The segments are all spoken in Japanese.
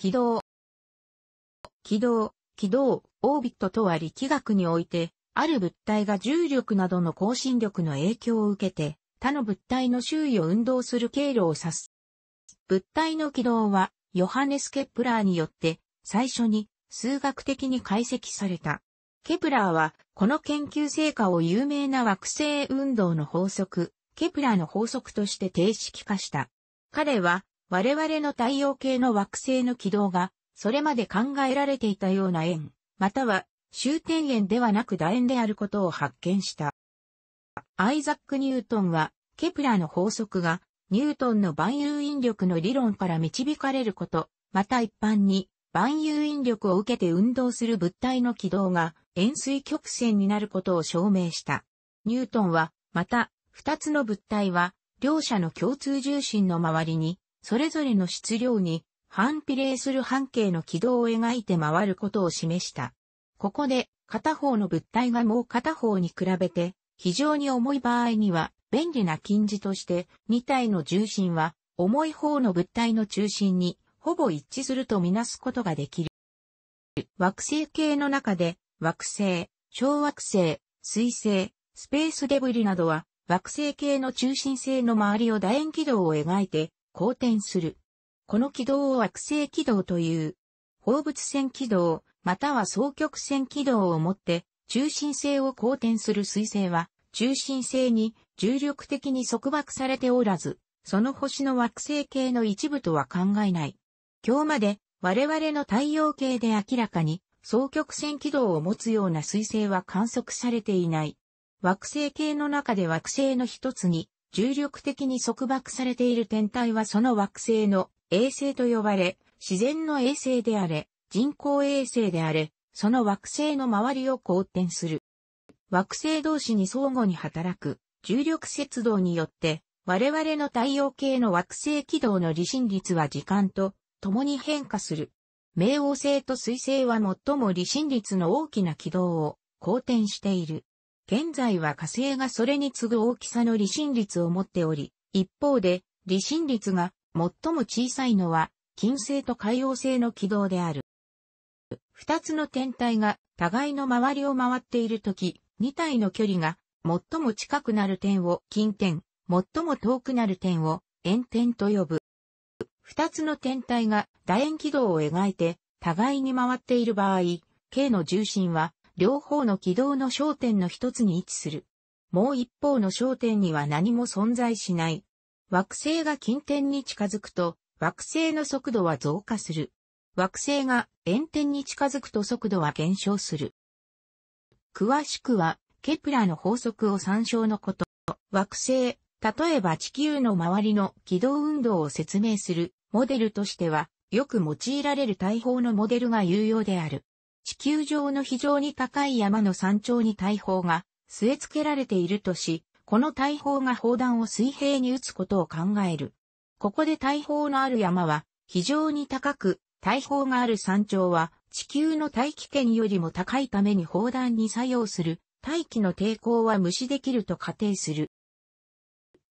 軌道。軌道、軌道、オービットとは力学において、ある物体が重力などの更新力の影響を受けて、他の物体の周囲を運動する経路を指す。物体の軌道は、ヨハネス・ケプラーによって、最初に数学的に解析された。ケプラーは、この研究成果を有名な惑星運動の法則、ケプラーの法則として定式化した。彼は、我々の太陽系の惑星の軌道が、それまで考えられていたような円、または終点円ではなく楕円であることを発見した。アイザック・ニュートンは、ケプラの法則が、ニュートンの万有引力の理論から導かれること、また一般に、万有引力を受けて運動する物体の軌道が、円錐曲線になることを証明した。ニュートンは、また、二つの物体は、両者の共通重心の周りに、それぞれの質量に反比例する半径の軌道を描いて回ることを示した。ここで片方の物体がもう片方に比べて非常に重い場合には便利な近似として2体の重心は重い方の物体の中心にほぼ一致するとみなすことができる。惑星系の中で惑星、小惑星、水星、スペースデブリなどは惑星系の中心性の周りを楕円軌道を描いて公転する。この軌道を惑星軌道という、放物線軌道、または双極線軌道をもって、中心性を公転する彗星は、中心性に重力的に束縛されておらず、その星の惑星系の一部とは考えない。今日まで我々の太陽系で明らかに双極線軌道を持つような彗星は観測されていない。惑星系の中で惑星の一つに重力的に束縛されている天体はその惑星の衛星と呼ばれ、自然の衛星であれ、人工衛星であれ、その惑星の周りを公転する。惑星同士に相互に働く重力節動によって、我々の太陽系の惑星軌道の離心率は時間と共に変化する。冥王星と水星は最も離心率の大きな軌道を公転している。現在は火星がそれに次ぐ大きさの離心率を持っており、一方で、離心率が最も小さいのは、金星と海洋星の軌道である。二つの天体が互いの周りを回っているとき、二体の距離が最も近くなる点を近点、最も遠くなる点を遠点と呼ぶ。二つの天体が楕円軌道を描いて互いに回っている場合、K の重心は両方の軌道の焦点の一つに位置する。もう一方の焦点には何も存在しない。惑星が近点に近づくと、惑星の速度は増加する。惑星が円点に近づくと速度は減少する。詳しくは、ケプラの法則を参照のこと。惑星、例えば地球の周りの軌道運動を説明するモデルとしては、よく用いられる大砲のモデルが有用である。地球上の非常に高い山の山頂に大砲が据え付けられているとし、この大砲が砲弾を水平に撃つことを考える。ここで大砲のある山は非常に高く、大砲がある山頂は地球の大気圏よりも高いために砲弾に作用する大気の抵抗は無視できると仮定する。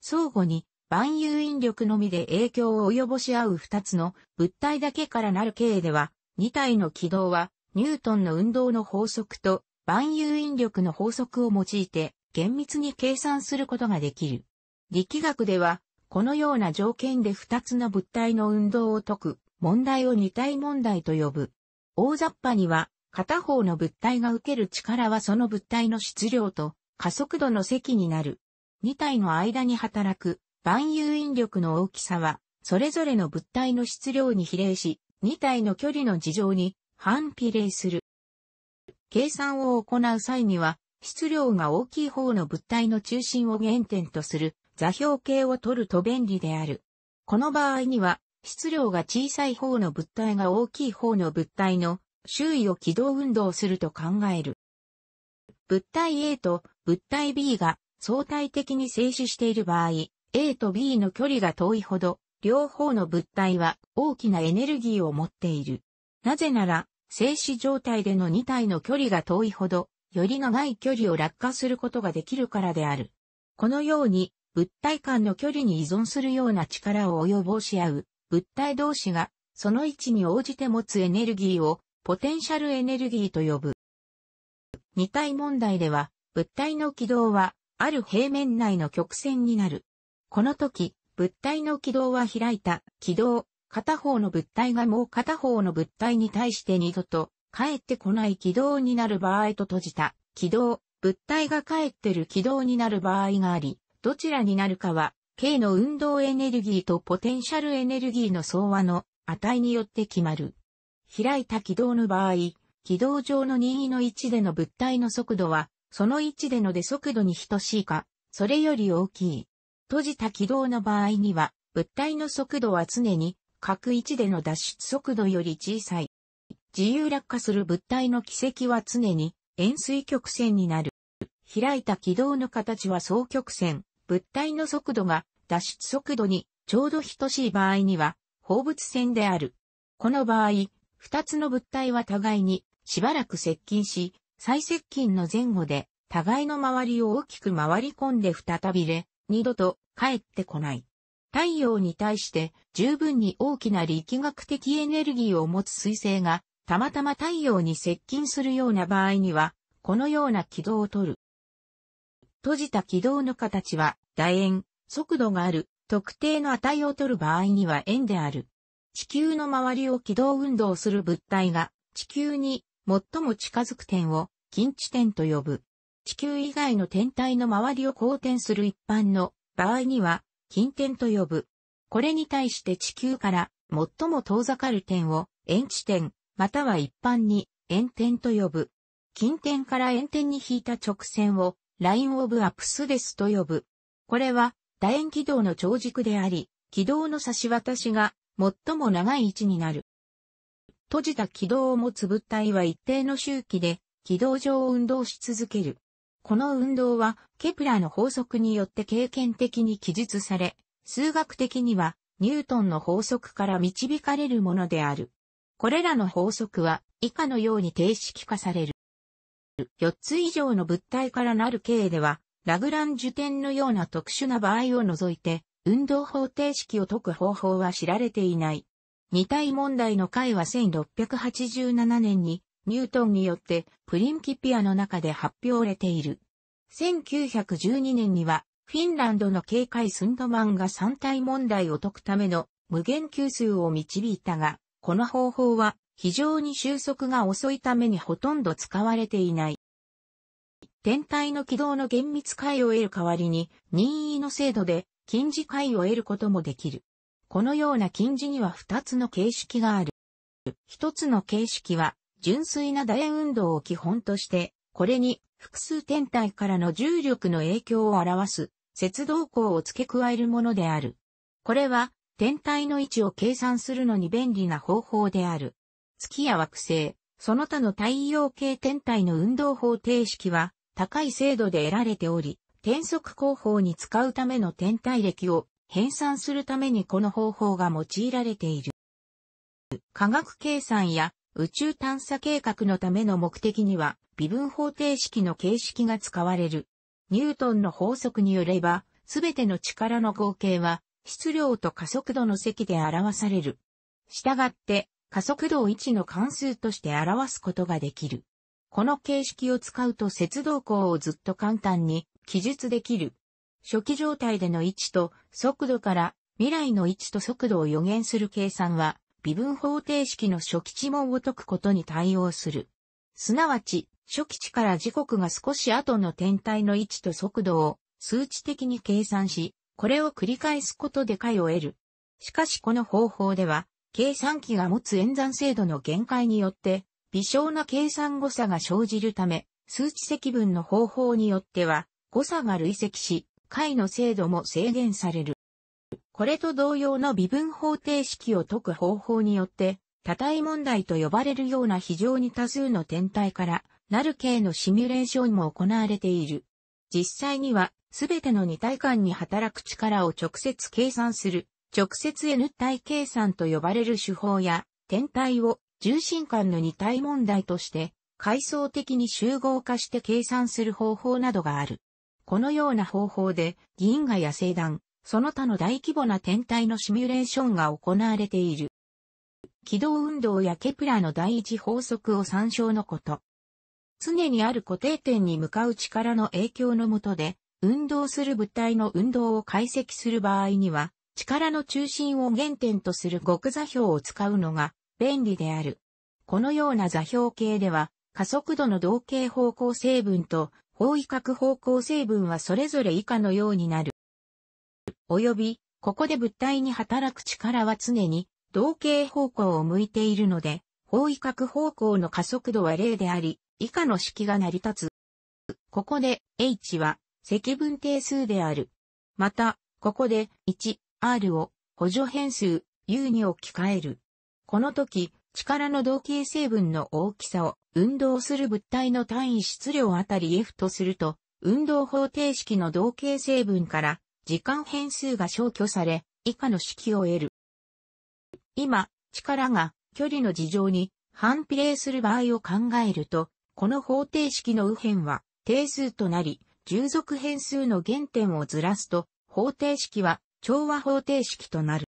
相互に万有引力のみで影響を及ぼし合う二つの物体だけからなる形では、二体の軌道はニュートンの運動の法則と万有引力の法則を用いて厳密に計算することができる。力学では、このような条件で2つの物体の運動を解く問題を二体問題と呼ぶ。大雑把には、片方の物体が受ける力はその物体の質量と加速度の積になる。二体の間に働く万有引力の大きさは、それぞれの物体の質量に比例し、二体の距離の事情に反比例する。計算を行う際には、質量が大きい方の物体の中心を原点とする座標系を取ると便利である。この場合には、質量が小さい方の物体が大きい方の物体の周囲を軌道運動すると考える。物体 A と物体 B が相対的に静止している場合、A と B の距離が遠いほど、両方の物体は大きなエネルギーを持っている。なぜなら、静止状態での2体の距離が遠いほど、より長い距離を落下することができるからである。このように、物体間の距離に依存するような力を及ぼし合う、物体同士が、その位置に応じて持つエネルギーを、ポテンシャルエネルギーと呼ぶ。二体問題では、物体の軌道は、ある平面内の曲線になる。この時、物体の軌道は開いた軌道片方の物体がもう片方の物体に対して二度と帰ってこない軌道になる場合と閉じた軌道、物体が帰ってる軌道になる場合があり、どちらになるかは、K の運動エネルギーとポテンシャルエネルギーの相和の値によって決まる。開いた軌道の場合、軌道上の任意の位置での物体の速度は、その位置での出速度に等しいか、それより大きい。閉じた軌道の場合には、物体の速度は常に角1での脱出速度より小さい。自由落下する物体の軌跡は常に円錐曲線になる。開いた軌道の形は双曲線。物体の速度が脱出速度にちょうど等しい場合には放物線である。この場合、二つの物体は互いにしばらく接近し、再接近の前後で互いの周りを大きく回り込んで再びれ、二度と帰ってこない。太陽に対して十分に大きな力学的エネルギーを持つ彗星がたまたま太陽に接近するような場合には、このような軌道をとる。閉じた軌道の形は楕円、速度がある特定の値を取る場合には円である。地球の周りを軌道運動する物体が地球に最も近づく点を近地点と呼ぶ。地球以外の天体の周りを公転する一般の場合には近点と呼ぶ。これに対して地球から最も遠ざかる点を遠地点、または一般に遠点と呼ぶ。近点から遠点に引いた直線をラインオブアプスレスと呼ぶ。これは楕円軌道の長軸であり、軌道の差し渡しが最も長い位置になる。閉じた軌道を持つ物体は一定の周期で軌道上を運動し続ける。この運動は、ケプラの法則によって経験的に記述され、数学的には、ニュートンの法則から導かれるものである。これらの法則は、以下のように定式化される。4つ以上の物体からなる形では、ラグラン受点のような特殊な場合を除いて、運動方程式を解く方法は知られていない。二体問題の解は1687年にニュートンによってプリンキピアの中で発表されている。1912年には、フィンランドの警戒スンドマンが三体問題を解くための無限級数を導いたが、この方法は非常に収束が遅いためにほとんど使われていない。天体の軌道の厳密解を得る代わりに、任意の精度で近似解を得ることもできる。このような近似には二つの形式がある。一つの形式は純粋な楕円運動を基本として、これに複数天体からの重力の影響を表す、節動項を付け加えるものである。これは、天体の位置を計算するのに便利な方法である。月や惑星、その他の太陽系天体の運動方程式は、高い精度で得られており、転速工法に使うための天体歴を編算するためにこの方法が用いられている。科学計算や宇宙探査計画のための目的には、微分方程式の形式が使われる。ニュートンの法則によれば、すべての力の合計は、質量と加速度の積で表される。したがって、加速度を1の関数として表すことができる。この形式を使うと接動項をずっと簡単に記述できる。初期状態での位置と速度から未来の位置と速度を予言する計算は微分方程式の初期値問を解くことに対応する。すなわち、初期値から時刻が少し後の天体の位置と速度を数値的に計算し、これを繰り返すことで解を得る。しかしこの方法では、計算機が持つ演算精度の限界によって、微小な計算誤差が生じるため、数値積分の方法によっては、誤差が累積し、解の精度も制限される。これと同様の微分方程式を解く方法によって、多体問題と呼ばれるような非常に多数の天体から、なる系のシミュレーションも行われている。実際には、すべての二体間に働く力を直接計算する、直接 N 体計算と呼ばれる手法や、天体を重心間の二体問題として、階層的に集合化して計算する方法などがある。このような方法で、銀河や星団、その他の大規模な天体のシミュレーションが行われている。軌道運動やケプラの第一法則を参照のこと。常にある固定点に向かう力の影響のもとで、運動する物体の運動を解析する場合には、力の中心を原点とする極座標を使うのが便利である。このような座標系では、加速度の同型方向成分と方位角方向成分はそれぞれ以下のようになる。及び、ここで物体に働く力は常に、同型方向を向いているので、方位角方向の加速度は0であり、以下の式が成り立つ。ここで、h は、積分定数である。また、ここで、1、r を、補助変数、u に置き換える。この時、力の同型成分の大きさを運動する物体の単位質量あたり F とすると、運動方程式の同型成分から時間変数が消去され、以下の式を得る。今、力が距離の事情に反比例する場合を考えると、この方程式の右辺は定数となり、従属変数の原点をずらすと、方程式は調和方程式となる。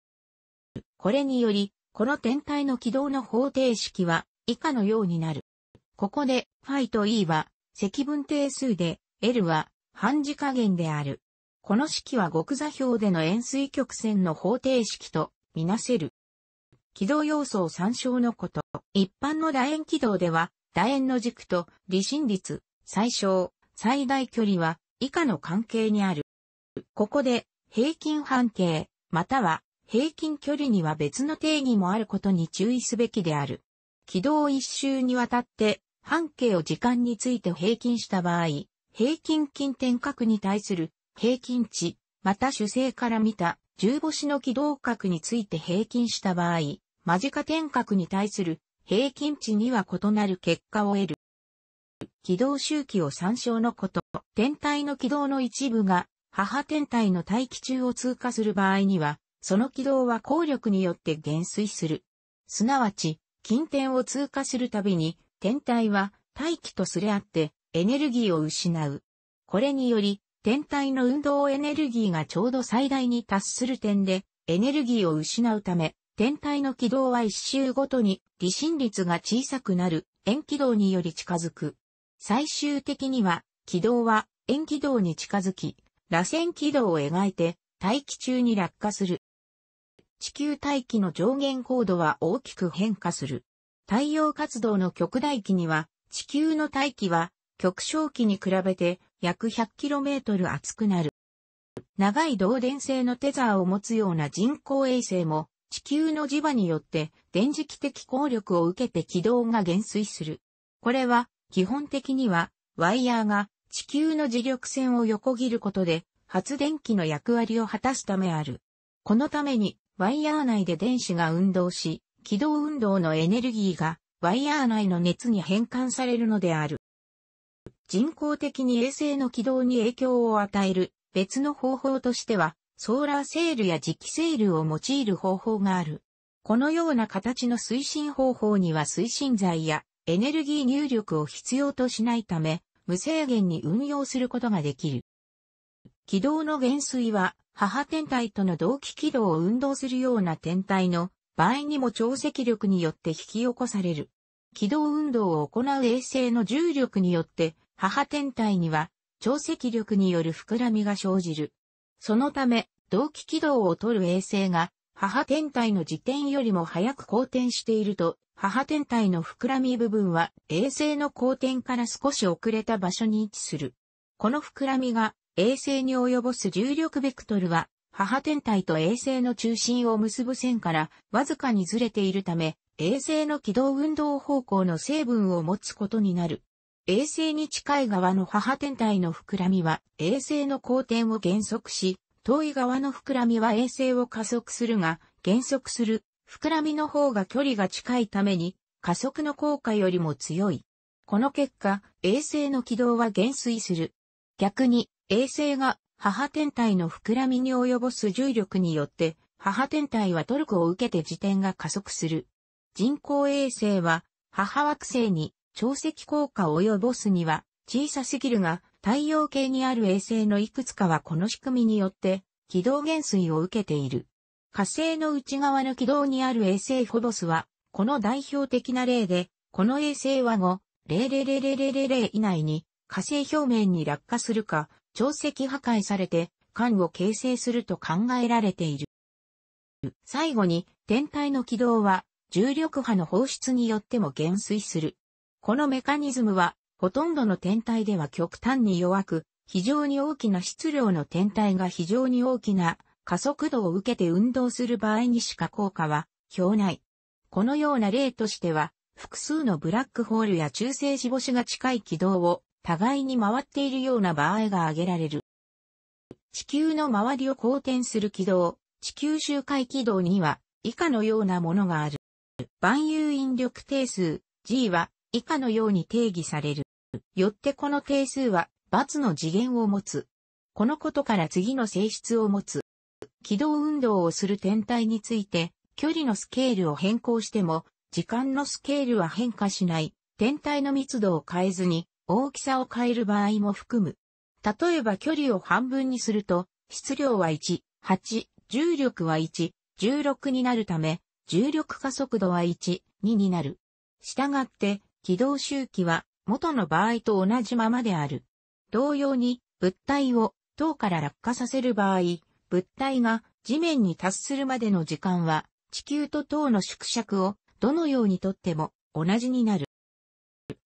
これにより、この天体の軌道の方程式は以下のようになる。ここで、ファイと E は積分定数で、L は半時加減である。この式は極座標での円錐曲線の方程式とみなせる。軌道要素を参照のこと。一般の楕円軌道では、楕円の軸と離心率、最小、最大距離は以下の関係にある。ここで平均半径、または平均距離には別の定義もあることに注意すべきである。軌道一周にわたって半径を時間について平均した場合、平均近点角に対する平均値、また主星から見た重星の軌道角について平均した場合、間近点角に対する平均値には異なる結果を得る。軌道周期を参照のこと、天体の軌道の一部が母天体の大気中を通過する場合には、その軌道は効力によって減衰する。すなわち、近点を通過するたびに、天体は大気とすれ合ってエネルギーを失う。これにより、天体の運動エネルギーがちょうど最大に達する点で、エネルギーを失うため、天体の軌道は一周ごとに離心率が小さくなる円軌道により近づく。最終的には軌道は円軌道に近づき、螺旋軌道を描いて大気中に落下する。地球大気の上限高度は大きく変化する。太陽活動の極大期には地球の大気は極小期に比べて約 100km 厚くなる。長い導電性のテザーを持つような人工衛星も、地球の磁場によって電磁気的効力を受けて軌道が減衰する。これは、基本的には、ワイヤーが地球の磁力線を横切ることで、発電機の役割を果たすためある。このために、ワイヤー内で電子が運動し、軌道運動のエネルギーが、ワイヤー内の熱に変換されるのである。人工的に衛星の軌道に影響を与える別の方法としては、ソーラーセールや磁気セールを用いる方法がある。このような形の推進方法には推進剤やエネルギー入力を必要としないため、無制限に運用することができる。軌道の減衰は、母天体との同期軌道を運動するような天体の場合にも潮汐力によって引き起こされる。軌道運動を行う衛星の重力によって、母天体には、潮汐力による膨らみが生じる。そのため、同期軌道を取る衛星が、母天体の時点よりも早く公転していると、母天体の膨らみ部分は衛星の公転から少し遅れた場所に位置する。この膨らみが衛星に及ぼす重力ベクトルは母天体と衛星の中心を結ぶ線からわずかにずれているため、衛星の軌道運動方向の成分を持つことになる。衛星に近い側の母天体の膨らみは衛星の光転を減速し、遠い側の膨らみは衛星を加速するが、減速する膨らみの方が距離が近いために加速の効果よりも強い。この結果、衛星の軌道は減衰する。逆に、衛星が母天体の膨らみに及ぼす重力によって、母天体はトルクを受けて自転が加速する。人工衛星は、母惑星に潮汐効果を及ぼすには小さすぎるが、太陽系にある衛星のいくつかはこの仕組みによって軌道減衰を受けている。火星の内側の軌道にある衛星フォボスは、この代表的な例で、この衛星は5、0 0 0 0 0以内に火星表面に落下するか、潮汐破壊されて、艦を形成すると考えられている。最後に、天体の軌道は、重力波の放出によっても減衰する。このメカニズムは、ほとんどの天体では極端に弱く、非常に大きな質量の天体が非常に大きな加速度を受けて運動する場合にしか効果は表内。このような例としては、複数のブラックホールや中性子星が近い軌道を互いに回っているような場合が挙げられる。地球の周りを公転する軌道、地球周回軌道には以下のようなものがある。万有引力定数 G は以下のように定義される。よってこの定数は×の次元を持つ。このことから次の性質を持つ。軌道運動をする天体について、距離のスケールを変更しても、時間のスケールは変化しない、天体の密度を変えずに、大きさを変える場合も含む。例えば距離を半分にすると、質量は1、8、重力は1、16になるため、重力加速度は1、2になる。したがって、軌道周期は元の場合と同じままである。同様に、物体を塔から落下させる場合、物体が地面に達するまでの時間は、地球と塔の縮尺をどのようにとっても同じになる。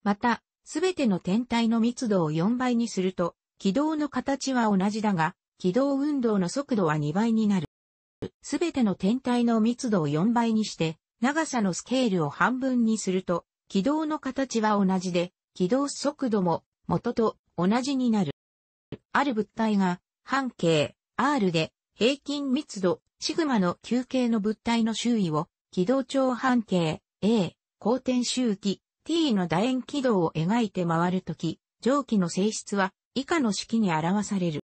また、すべての天体の密度を4倍にすると、軌道の形は同じだが、軌道運動の速度は2倍になる。すべての天体の密度を4倍にして、長さのスケールを半分にすると、軌道の形は同じで、軌道速度も元と同じになる。ある物体が半径 R で平均密度シグマの球形の物体の周囲を軌道長半径 A 光転周期 t の楕円軌道を描いて回るとき、蒸気の性質は以下の式に表される。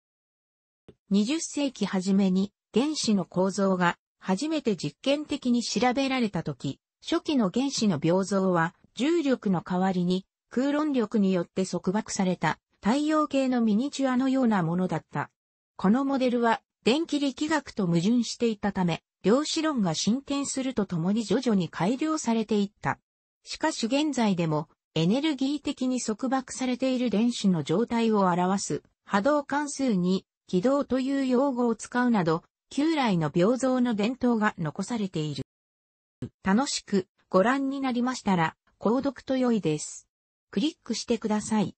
20世紀初めに原子の構造が初めて実験的に調べられた時、初期の原子の病像は重力の代わりに空論力によって束縛された太陽系のミニチュアのようなものだった。このモデルは電気力学と矛盾していたため、量子論が進展するとともに徐々に改良されていった。しかし現在でもエネルギー的に束縛されている電子の状態を表す波動関数に軌道という用語を使うなど旧来の病像の伝統が残されている。楽しくご覧になりましたら、購読と良いです。クリックしてください。